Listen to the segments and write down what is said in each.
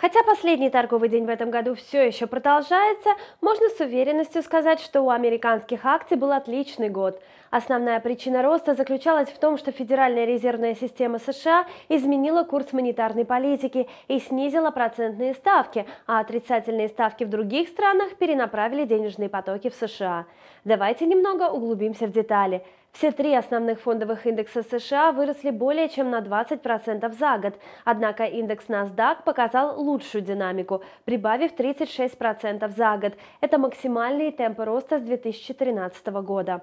Хотя последний торговый день в этом году все еще продолжается, можно с уверенностью сказать, что у американских акций был отличный год. Основная причина роста заключалась в том, что Федеральная резервная система США изменила курс монетарной политики и снизила процентные ставки, а отрицательные ставки в других странах перенаправили денежные потоки в США. Давайте немного углубимся в детали. Все три основных фондовых индекса США выросли более чем на 20% за год, однако индекс NASDAQ показал лучшую динамику, прибавив 36% за год. Это максимальные темпы роста с 2013 года.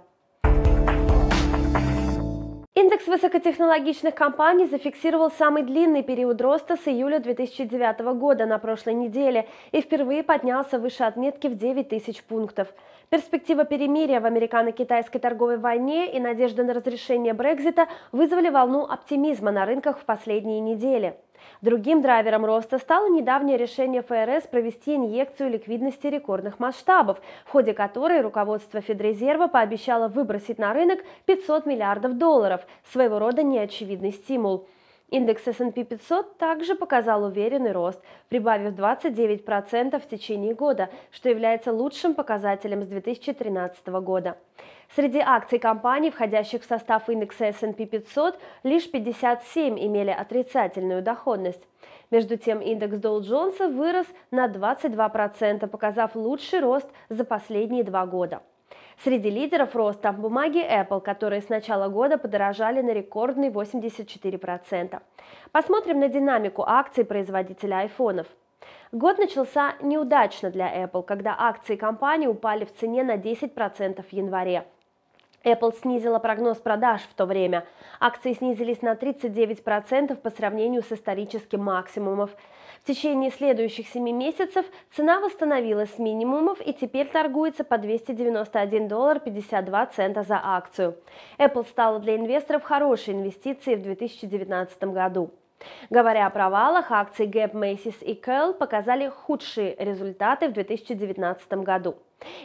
Индекс высокотехнологичных компаний зафиксировал самый длинный период роста с июля 2009 года на прошлой неделе и впервые поднялся выше отметки в 9 тысяч пунктов. Перспектива перемирия в американо-китайской торговой войне и надежда на разрешение Брекзита вызвали волну оптимизма на рынках в последние недели. Другим драйвером роста стало недавнее решение ФРС провести инъекцию ликвидности рекордных масштабов, в ходе которой руководство Федрезерва пообещало выбросить на рынок 500 миллиардов долларов – своего рода неочевидный стимул. Индекс S&P 500 также показал уверенный рост, прибавив 29% в течение года, что является лучшим показателем с 2013 года. Среди акций компаний, входящих в состав индекса S&P 500, лишь 57 имели отрицательную доходность. Между тем, индекс Dow Jones вырос на 22%, показав лучший рост за последние два года. Среди лидеров роста бумаги Apple, которые с начала года подорожали на рекордные 84%. Посмотрим на динамику акций производителя айфонов. Год начался неудачно для Apple, когда акции компании упали в цене на 10% в январе – Apple снизила прогноз продаж в то время. Акции снизились на 39% по сравнению с историческим максимумом. В течение следующих 7 месяцев цена восстановилась с минимумов и теперь торгуется по 291 доллар 52 цента за акцию. Apple стала для инвесторов хорошей инвестицией в 2019 году. Говоря о провалах, акции Gap, Macy's и Kell показали худшие результаты в 2019 году.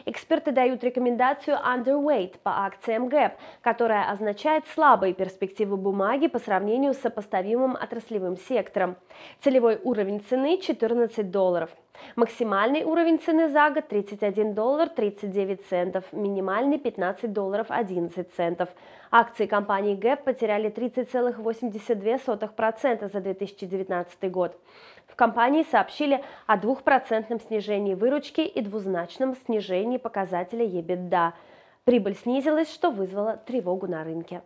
Эксперты дают рекомендацию underweight по акциям Gap, которая означает слабые перспективы бумаги по сравнению с сопоставимым отраслевым сектором. Целевой уровень цены 14 долларов – Максимальный уровень цены за год 31 доллар 39 центов, минимальный 15 долларов 11 центов. Акции компании Gap потеряли 30,82% за 2019 год. В компании сообщили о двухпроцентном снижении выручки и двузначном снижении показателя EBITDA. Прибыль снизилась, что вызвало тревогу на рынке.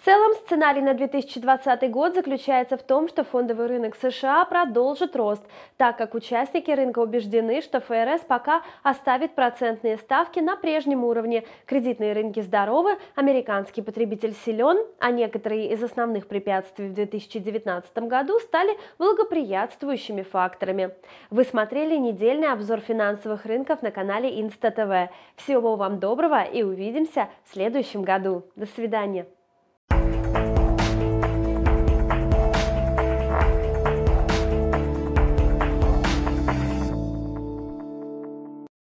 В целом, сценарий на 2020 год заключается в том, что фондовый рынок США продолжит рост, так как участники рынка убеждены, что ФРС пока оставит процентные ставки на прежнем уровне, кредитные рынки здоровы, американский потребитель силен, а некоторые из основных препятствий в 2019 году стали благоприятствующими факторами. Вы смотрели недельный обзор финансовых рынков на канале Инста ТВ. Всего вам доброго и увидимся в следующем году. До свидания.